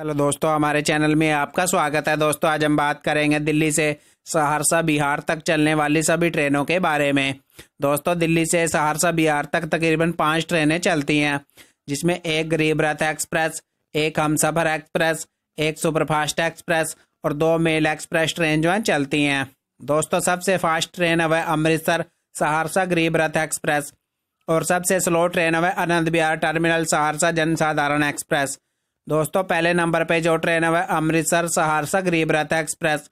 hello दोस्तों हमारे channel में आपका स्वागत है दोस्तों आज हम बात करेंगे दिल्ली से सहरसा बिहार तक चलने वाली सभी ट्रेनों के बारे में दोस्तों दिल्ली से सहरसा बिहार तक तकरीबन पाँच ट्रेनें चलती हैं जिसमें एक गरीब रथ एक्सप्रेस एक हमसफर एक्सप्रेस एक सुपरफास्ट एक्सप्रेस और दो मेल एक्सप्रेस ट्रेन जो हैं चलती हैं दोस्तों सबसे फास्ट ट्रेन है वह अमृतसर सहरसा गरीब रथ एक्सप्रेस और सबसे स्लो ट्रेन है वह अनंत बिहार टर्मिनल सहरसा जनसाधारण एक्सप्रेस दोस्तों पहले नंबर पे जो ट्रेन है वह अमृतसर सहरसा गरीब रथ एक्सप्रेस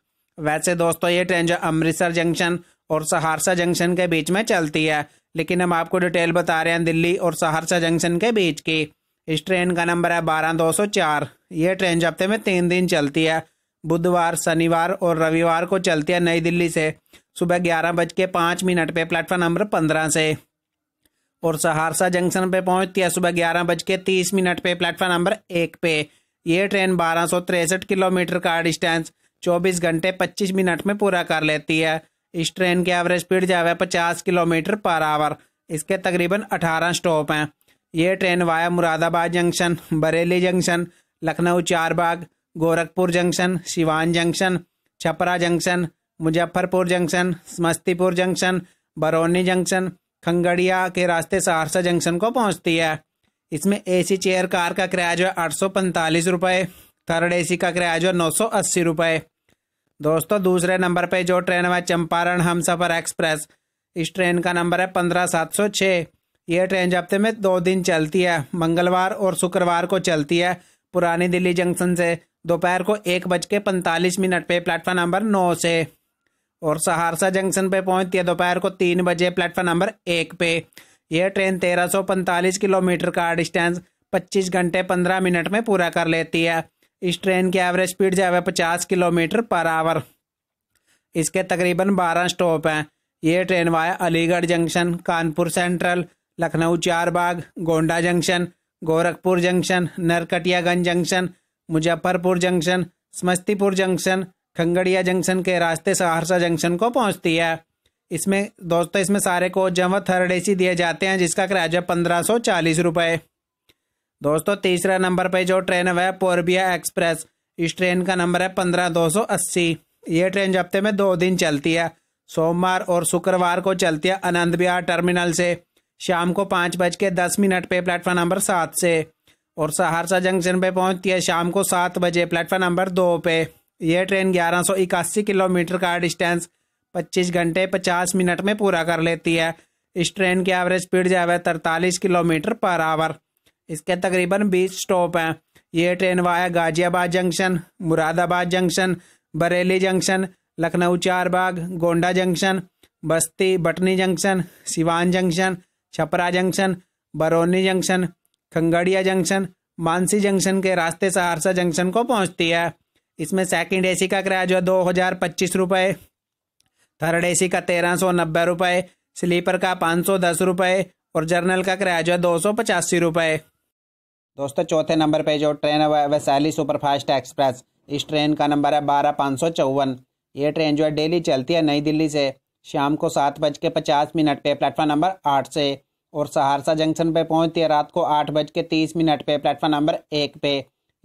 वैसे दोस्तों ये ट्रेन जो अमृतसर जंक्शन और सहरसा जंक्शन के बीच में चलती है लेकिन हम आपको डिटेल बता रहे हैं दिल्ली और सहरसा जंक्शन के बीच की इस ट्रेन का नंबर है बारह दो सौ चार ये ट्रेन जो हफ्ते में तीन दिन चलती है बुधवार शनिवार और रविवार को चलती है नई दिल्ली से सुबह ग्यारह बज के पाँच मिनट पे प्लेटफॉर्म नंबर पंद्रह से और सहरसा जंक्शन पे पहुंचती है सुबह ग्यारह बज के तीस मिनट पे प्लेटफॉर्म नंबर एक पे ये ट्रेन बारह सौ तिरसठ किलोमीटर का डिस्टेंस चौबीस घंटे पच्चीस मिनट में पूरा कर लेती है इस ट्रेन की एवरेज स्पीड जो है पचास किलोमीटर पर आवर इसके तकरीबन अठारह स्टॉप हैं ये train via Moradabad junction Bareilly junction Lucknow Charbagh Gorakhpur junction Siwan junction Chhapra junction Muzaffarpur junction Samastipur junction Barauni junction खंगड़िया के रास्ते सहरसा जंक्शन को पहुंचती है इसमें एसी चेयर कार का किराया जो है आठ सौ पैंतालीस रुपये थर्ड एसी का किराया जो है नौ सौ अस्सी रुपये दोस्तों दूसरे नंबर पे जो ट्रेन है चंपारण हम सफ़र एक्सप्रेस इस ट्रेन का नंबर है पंद्रह सात सौ छः यह ट्रेन हफ्ते में दो दिन चलती है मंगलवार और शुक्रवार को चलती है पुरानी दिल्ली जंक्शन से दोपहर को एक बज के पैंतालीस मिनट पे प्लेटफॉर्म नंबर नौ से और सहरसा जंक्शन पे पहुंचती है दोपहर को तीन बजे प्लेटफॉर्म नंबर एक पे यह ट्रेन तेरह किलोमीटर का डिस्टेंस 25 घंटे 15 मिनट में पूरा कर लेती है इस ट्रेन की एवरेज स्पीड जो है पचास किलोमीटर पर आवर इसके तकरीबन बारह स्टॉप हैं ये train via Aligarh junction Kanpur central Lucknow Charbagh Gonda junction Gorakhpur junction Narkatiaganj junction Muzaffarpur junction Samastipur junction खंगड़िया जंक्शन के रास्ते सहरसा जंक्शन को पहुंचती है इसमें दोस्तों इसमें सारे कोच जमा थर्ड ए दिए जाते हैं जिसका किराया पंद्रह सौ चालीस रुपये दोस्तों तीसरा नंबर पर जो ट्रेन है वह पोरबिया एक्सप्रेस इस ट्रेन का नंबर है पंद्रह दो सौ अस्सी ये ट्रेन हफ्ते में दो दिन चलती है सोमवार और शुक्रवार को चलती है आनंद विहार टर्मिनल से शाम को पाँच बज के दस मिनट पे प्लेटफॉर्म नंबर सात से और सहरसा जंक्शन पे पहुंचती है शाम को सात बजे प्लेटफॉर्म नंबर दो पे यह ट्रेन इक्यासी किलोमीटर का डिस्टेंस 25 घंटे 50 मिनट में पूरा कर लेती है इस ट्रेन की एवरेज स्पीड जो है तरतालीस किलोमीटर पर आवर इसके तकरीबन 20 स्टॉप हैं यह train via Ghaziabad junction Moradabad junction Bareilly junction Lucknow Charbagh Gonda junction Basti Bhatni junction Siwan junction Chhapra junction Barauni junction खंगड़िया जंक्शन मानसी जंक्शन के रास्ते सहरसा जंक्शन को पहुंचती है इसमें सेकंड एसी का किराया जो है दो हज़ार पच्चीस रुपये थर्ड एसी का तेरह सौ नब्बे रुपये स्लीपर का पाँच सौ दस रुपये और जर्नल का किराया जो है दो सौ पचासी रुपये दोस्तों चौथे नंबर पे जो ट्रेन है वैशाली सुपरफास्ट एक्सप्रेस इस ट्रेन का नंबर है बारह पाँच सौ चौवन ये ट्रेन जो है डेली चलती है नई दिल्ली से शाम को सात बज के पचास मिनट पे प्लेटफॉर्म नंबर आठ से और सहरसा जंक्शन पे पहुंचती है रात को आठ बज के तीस मिनट पे प्लेटफॉर्म नंबर एक पे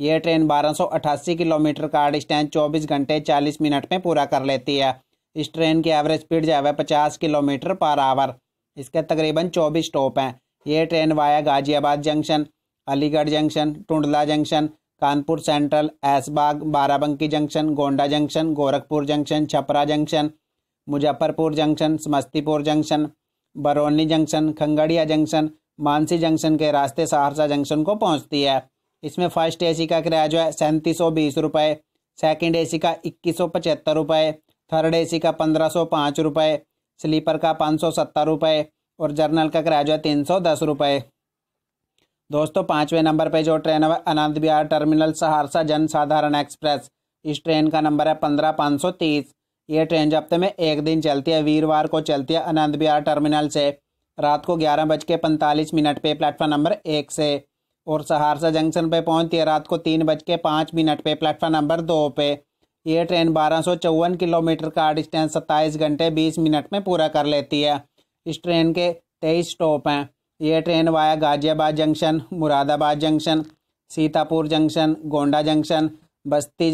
यह ट्रेन 1288 किलोमीटर का डिस्टेंस 24 घंटे 40 मिनट में पूरा कर लेती है इस ट्रेन की एवरेज स्पीड जो है पचास किलोमीटर पर आवर इसके तकरीबन चौबीस स्टॉप हैं ये train via Ghaziabad junction Aligarh junction Tundla junction Kanpur central Aishbagh Barabanki junction Gonda junction Gorakhpur junction Chhapra junction Muzaffarpur junction Samastipur junction Barauni junction खंगड़िया जंक्शन मानसी जंक्शन के रास्ते सहरसा जंक्शन को पहुँचती है इसमें फर्स्ट ए का किराया जो है सैंतीस सौ बीस रुपये सेकेंड ए का इक्कीस सौ पचहत्तर रुपये थर्ड ए का पंद्रह सौ पाँच रुपये स्लीपर का पाँच सौ सत्तर रुपये और जर्नल का किराया जो है तीन सौ दस रुपये दोस्तों पाँचवें नंबर पर जो ट्रेन है अनंत बिहार टर्मिनल सहरसा जनसाधारण एक्सप्रेस इस ट्रेन का नंबर है पंद्रह पाँच सौ तीस ये ट्रेन जब में एक दिन चलती है वीरवार को चलती है अनंत बिहार टर्मिनल से रात को ग्यारह बज के पैंतालीस मिनट पे प्लेटफॉर्म नंबर एक से और सहरसा जंक्शन पर पहुंचती है रात को तीन बज के पाँच मिनट पर प्लेटफार्म नंबर दो पे ये ट्रेन बारह सौ चौवन किलोमीटर का डिस्टेंस सत्ताईस घंटे बीस मिनट में पूरा कर लेती है इस ट्रेन के तेईस स्टॉप हैं ये train via Ghaziabad junction Moradabad junction Sitapur junction Gonda junction Basti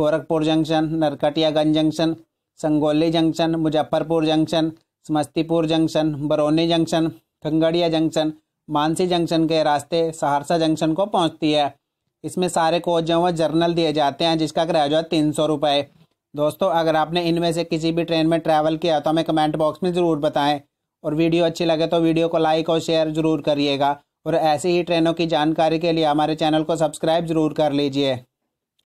Gorakhpur junction Narkatiaganj junction Sugauli junction Muzaffarpur junction Samastipur junction Barauni junction खंगड़िया जंक्शन मानसी जंक्शन के रास्ते सहरसा जंक्शन को पहुंचती है इसमें सारे कोच जो जर्नल दिए जाते हैं जिसका किराया जो है तीन सौ रुपये दोस्तों अगर आपने इनमें से किसी भी ट्रेन में ट्रैवल किया तो हमें कमेंट बॉक्स में ज़रूर बताएं और वीडियो अच्छी लगे तो वीडियो को लाइक और शेयर ज़रूर करिएगा और ऐसी ही ट्रेनों की जानकारी के लिए हमारे चैनल को सब्सक्राइब ज़रूर कर लीजिए